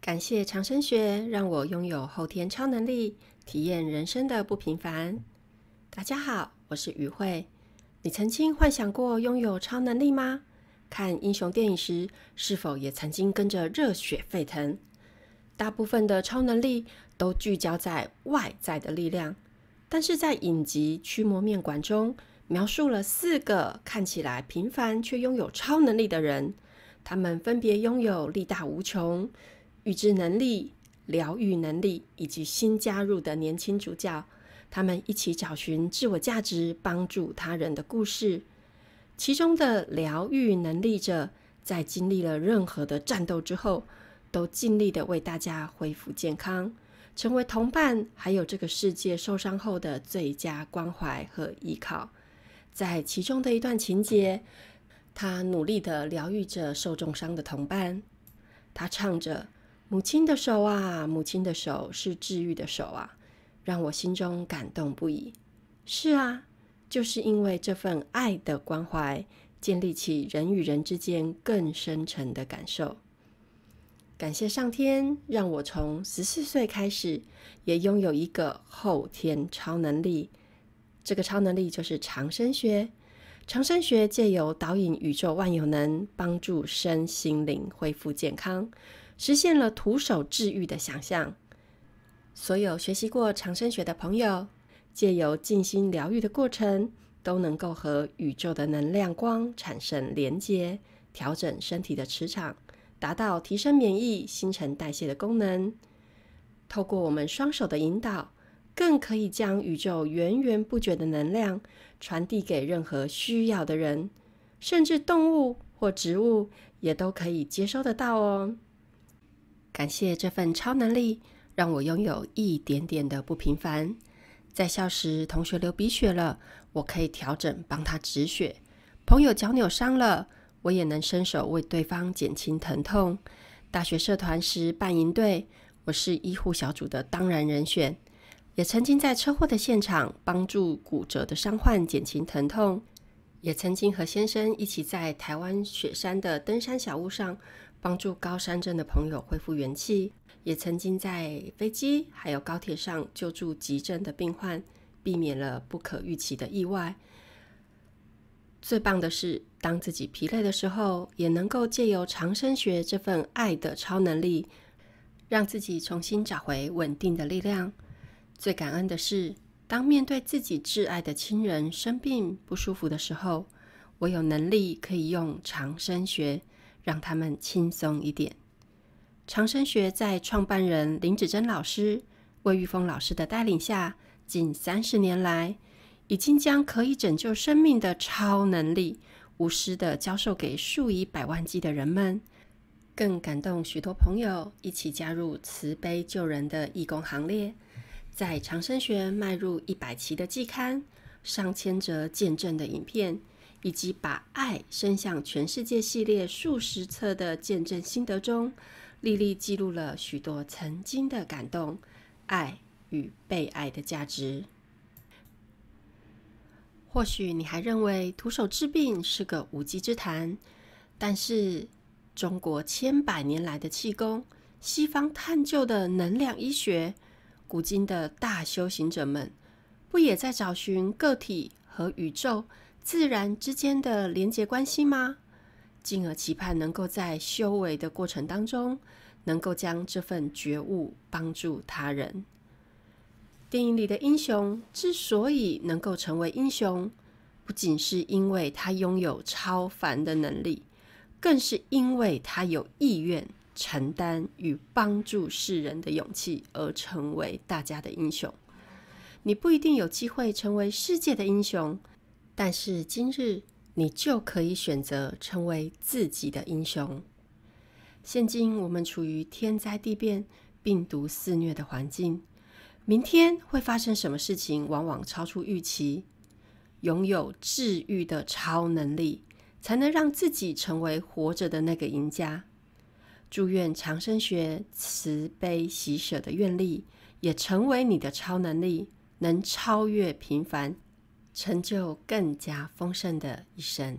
感谢长生学让我拥有后天超能力，体验人生的不平凡。大家好，我是于慧。你曾经幻想过拥有超能力吗？看英雄电影时，是否也曾经跟着热血沸腾？大部分的超能力都聚焦在外在的力量，但是在影集《驱魔面馆》中，描述了四个看起来平凡却拥有超能力的人，他们分别拥有力大无穷。预知能力、疗愈能力以及新加入的年轻主教，他们一起找寻自我价值、帮助他人的故事。其中的疗愈能力者，在经历了任何的战斗之后，都尽力的为大家恢复健康，成为同伴还有这个世界受伤后的最佳关怀和依靠。在其中的一段情节，他努力的疗愈着受重伤的同伴，他唱着。母亲的手啊，母亲的手是治愈的手啊，让我心中感动不已。是啊，就是因为这份爱的关怀，建立起人与人之间更深沉的感受。感谢上天让我从十四岁开始，也拥有一个后天超能力。这个超能力就是长生学。长生学借由导引宇宙万有能，帮助身心灵恢复健康。实现了徒手治愈的想象。所有学习过长生学的朋友，借由静心疗愈的过程，都能够和宇宙的能量光产生连接，调整身体的磁场，达到提升免疫、新陈代谢的功能。透过我们双手的引导，更可以将宇宙源源不绝的能量传递给任何需要的人，甚至动物或植物也都可以接收得到哦。感谢这份超能力，让我拥有一点点的不平凡。在校时，同学流鼻血了，我可以调整帮他止血；朋友脚扭伤了，我也能伸手为对方减轻疼痛。大学社团时办营队，我是医护小组的当然人选，也曾经在车祸的现场帮助骨折的伤患减轻疼痛，也曾经和先生一起在台湾雪山的登山小屋上。帮助高山镇的朋友恢复元气，也曾经在飞机还有高铁上救助急症的病患，避免了不可预期的意外。最棒的是，当自己疲累的时候，也能够借由长生学这份爱的超能力，让自己重新找回稳定的力量。最感恩的是，当面对自己挚爱的亲人生病不舒服的时候，我有能力可以用长生学。让他们轻松一点。长生学在创办人林子珍老师、魏玉峰老师的带领下，近三十年来，已经将可以拯救生命的超能力无私的教授给数以百万计的人们，更感动许多朋友一起加入慈悲救人的义工行列。在长生学迈入一百期的季刊，上千则见证的影片。以及把爱伸向全世界系列数十册的见证心得中，丽丽记录了许多曾经的感动、爱与被爱的价值。或许你还认为徒手治病是个无稽之谈，但是中国千百年来的气功、西方探究的能量医学、古今的大修行者们，不也在找寻个体和宇宙？自然之间的连结关系吗？进而期盼能够在修为的过程当中，能够将这份觉悟帮助他人。电影里的英雄之所以能够成为英雄，不仅是因为他拥有超凡的能力，更是因为他有意愿承担与帮助世人的勇气，而成为大家的英雄。你不一定有机会成为世界的英雄。但是今日，你就可以选择成为自己的英雄。现今我们处于天灾地变、病毒肆虐的环境，明天会发生什么事情，往往超出预期。拥有治愈的超能力，才能让自己成为活着的那个赢家。祝愿长生学慈悲喜舍的愿力，也成为你的超能力，能超越平凡。成就更加丰盛的一生。